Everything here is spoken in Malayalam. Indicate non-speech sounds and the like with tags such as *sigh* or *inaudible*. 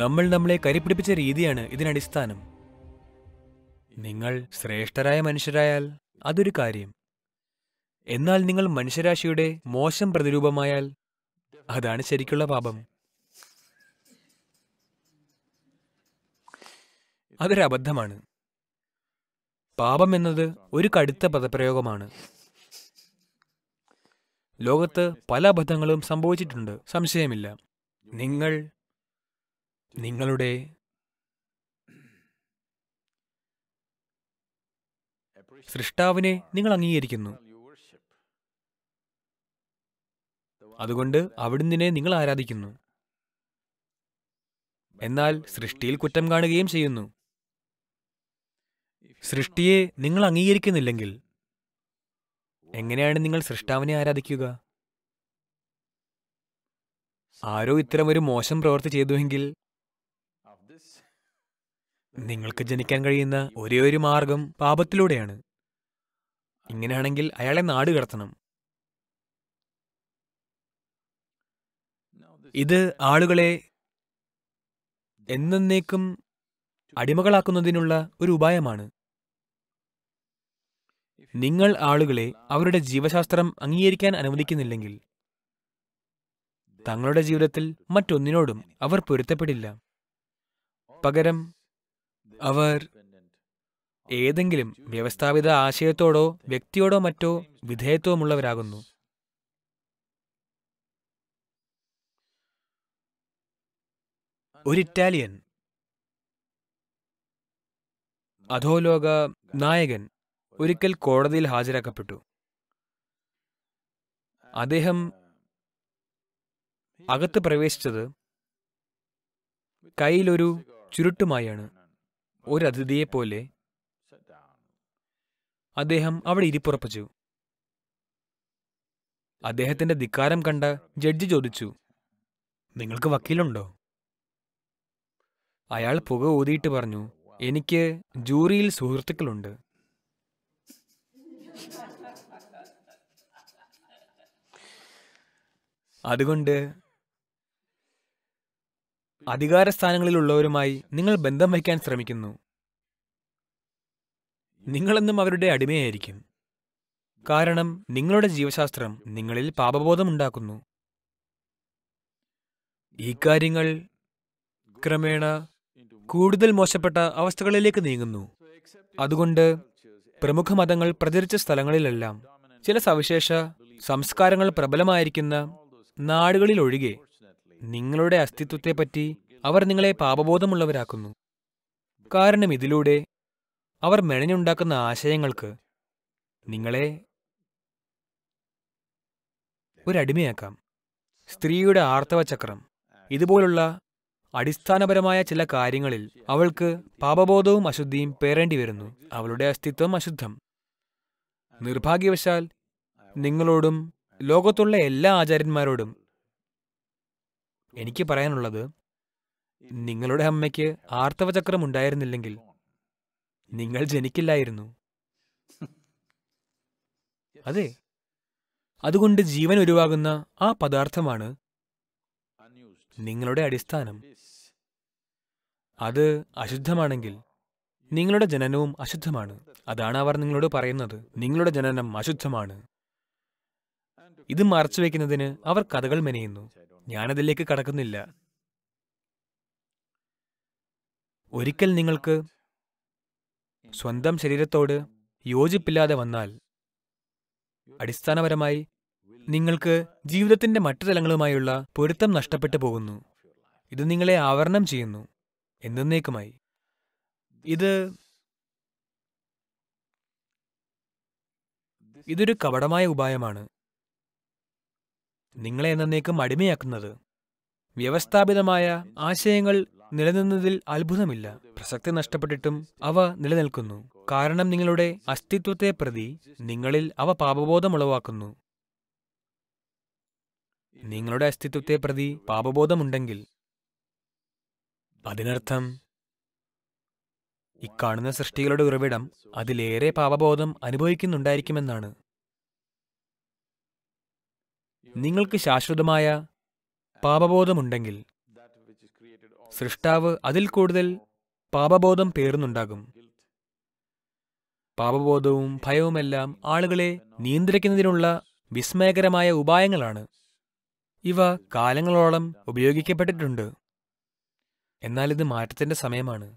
നമ്മൾ നമ്മളെ കരിപ്പിടിപ്പിച്ച രീതിയാണ് ഇതിനടിസ്ഥാനം നിങ്ങൾ ശ്രേഷ്ഠരായ മനുഷ്യരായാൽ അതൊരു കാര്യം എന്നാൽ നിങ്ങൾ മനുഷ്യരാശിയുടെ മോശം പ്രതിരൂപമായാൽ അതാണ് ശരിക്കുള്ള പാപം അതൊരബദ്ധമാണ് പാപം എന്നത് ഒരു കടുത്ത പദപ്രയോഗമാണ് ലോകത്ത് പല അബദ്ധങ്ങളും സംഭവിച്ചിട്ടുണ്ട് സംശയമില്ല നിങ്ങൾ നിങ്ങളുടെ സൃഷ്ടാവിനെ നിങ്ങൾ അംഗീകരിക്കുന്നു അതുകൊണ്ട് അവിടുന്നിനെ നിങ്ങൾ ആരാധിക്കുന്നു എന്നാൽ സൃഷ്ടിയിൽ കുറ്റം കാണുകയും ചെയ്യുന്നു സൃഷ്ടിയെ നിങ്ങൾ അംഗീകരിക്കുന്നില്ലെങ്കിൽ എങ്ങനെയാണ് നിങ്ങൾ സൃഷ്ടാവിനെ ആരാധിക്കുക ആരോ ഇത്തരം ഒരു മോശം പ്രവൃത്തി ചെയ്തുവെങ്കിൽ നിങ്ങൾക്ക് ജനിക്കാൻ കഴിയുന്ന ഒരേ ഒരു മാർഗം പാപത്തിലൂടെയാണ് ഇങ്ങനെയാണെങ്കിൽ അയാളെ നാട് കടത്തണം ഇത് ആളുകളെ എന്നേക്കും അടിമകളാക്കുന്നതിനുള്ള ഒരു ഉപായമാണ് നിങ്ങൾ ആളുകളെ അവരുടെ ജീവശാസ്ത്രം അംഗീകരിക്കാൻ അനുവദിക്കുന്നില്ലെങ്കിൽ തങ്ങളുടെ ജീവിതത്തിൽ മറ്റൊന്നിനോടും അവർ പൊരുത്തപ്പെടില്ല പകരം അവർ ഏതെങ്കിലും വ്യവസ്ഥാപിത ആശയത്തോടോ വ്യക്തിയോടോ മറ്റോ വിധേയത്വമുള്ളവരാകുന്നു ഒരു ഇറ്റാലിയൻ അധോലോക നായകൻ ഒരിക്കൽ കോടതിയിൽ ഹാജരാക്കപ്പെട്ടു അദ്ദേഹം അകത്ത് പ്രവേശിച്ചത് കയ്യിലൊരു ചുരുട്ടുമായാണ് ഒരതിഥിയെപ്പോലെ അദ്ദേഹം അവിടെ ഇരിപ്പുറപ്പിച്ചു അദ്ദേഹത്തിന്റെ ധിക്കാരം കണ്ട ജഡ്ജി ചോദിച്ചു നിങ്ങൾക്ക് വക്കീലുണ്ടോ അയാൾ പുക ഊതിയിട്ട് പറഞ്ഞു എനിക്ക് ജൂറിയിൽ സുഹൃത്തുക്കളുണ്ട് അതുകൊണ്ട് അധികാരസ്ഥാനങ്ങളിലുള്ളവരുമായി നിങ്ങൾ ബന്ധം വയ്ക്കാൻ ശ്രമിക്കുന്നു നിങ്ങളെന്നും അവരുടെ അടിമയായിരിക്കും കാരണം നിങ്ങളുടെ ജീവശാസ്ത്രം നിങ്ങളിൽ പാപബോധമുണ്ടാക്കുന്നു ഈ കാര്യങ്ങൾ ക്രമേണ കൂടുതൽ മോശപ്പെട്ട അവസ്ഥകളിലേക്ക് നീങ്ങുന്നു അതുകൊണ്ട് പ്രമുഖ മതങ്ങൾ പ്രചരിച്ച സ്ഥലങ്ങളിലെല്ലാം ചില സവിശേഷ സംസ്കാരങ്ങൾ പ്രബലമായിരിക്കുന്ന നാടുകളിലൊഴികെ നിങ്ങളുടെ അസ്തിത്വത്തെപ്പറ്റി അവർ നിങ്ങളെ പാപബോധമുള്ളവരാക്കുന്നു കാരണം ഇതിലൂടെ അവർ മെണഞ്ഞുണ്ടാക്കുന്ന ആശയങ്ങൾക്ക് നിങ്ങളെ ഒരടിമയാക്കാം സ്ത്രീയുടെ ആർത്തവചക്രം ഇതുപോലുള്ള അടിസ്ഥാനപരമായ ചില കാര്യങ്ങളിൽ അവൾക്ക് പാപബോധവും അശുദ്ധിയും പേറേണ്ടി വരുന്നു അവളുടെ അസ്തിത്വം അശുദ്ധം നിർഭാഗ്യവശാൽ നിങ്ങളോടും ലോകത്തുള്ള എല്ലാ ആചാര്യന്മാരോടും എനിക്ക് പറയാനുള്ളത് നിങ്ങളുടെ അമ്മയ്ക്ക് ആർത്തവചക്രം ഉണ്ടായിരുന്നില്ലെങ്കിൽ നിങ്ങൾ ജനിക്കില്ലായിരുന്നു *laughs* അതെ അതുകൊണ്ട് ജീവൻ ഉരുവാകുന്ന ആ പദാർത്ഥമാണ് നിങ്ങളുടെ അടിസ്ഥാനം അത് അശുദ്ധമാണെങ്കിൽ നിങ്ങളുടെ ജനനവും അശുദ്ധമാണ് അതാണ് അവർ നിങ്ങളോട് പറയുന്നത് നിങ്ങളുടെ ജനനം അശുദ്ധമാണ് ഇത് മറച്ചുവെക്കുന്നതിന് അവർ കഥകൾ മെനയുന്നു ഞാനതിലേക്ക് കടക്കുന്നില്ല ഒരിക്കൽ നിങ്ങൾക്ക് സ്വന്തം ശരീരത്തോട് യോജിപ്പില്ലാതെ വന്നാൽ അടിസ്ഥാനപരമായി നിങ്ങൾക്ക് ജീവിതത്തിന്റെ മറ്റു തലങ്ങളുമായുള്ള പൊരുത്തം നഷ്ടപ്പെട്ടു പോകുന്നു ഇത് നിങ്ങളെ ആവരണം ചെയ്യുന്നു എന്നേക്കുമായി ഇത് ഇതൊരു കപടമായ ഉപായമാണ് നിങ്ങളെ എന്നേക്കും അടിമയാക്കുന്നത് വ്യവസ്ഥാപിതമായ ആശയങ്ങൾ നിലനിന്നതിൽ അത്ഭുതമില്ല പ്രസക്തി നഷ്ടപ്പെട്ടിട്ടും അവ നിലനിൽക്കുന്നു കാരണം നിങ്ങളുടെ അസ്തിത്വത്തെ പ്രതി നിങ്ങളിൽ അവ പാപബോധമുളവാക്കുന്നു നിങ്ങളുടെ അസ്തിത്വത്തെ പ്രതി പാപബോധമുണ്ടെങ്കിൽ അതിനർത്ഥം ഇക്കാണുന്ന സൃഷ്ടികളുടെ ഉറവിടം അതിലേറെ പാപബോധം അനുഭവിക്കുന്നുണ്ടായിരിക്കുമെന്നാണ് നിങ്ങൾക്ക് ശാശ്വതമായ പാപബോധമുണ്ടെങ്കിൽ സൃഷ്ടാവ് അതിൽ കൂടുതൽ പാപബോധം പേർന്നുണ്ടാകും പാപബോധവും ഭയവുമെല്ലാം ആളുകളെ നിയന്ത്രിക്കുന്നതിനുള്ള വിസ്മയകരമായ ഉപായങ്ങളാണ് ഇവ കാലങ്ങളോളം ഉപയോഗിക്കപ്പെട്ടിട്ടുണ്ട് എന്നാൽ ഇത് മാറ്റത്തിന്റെ സമയമാണ്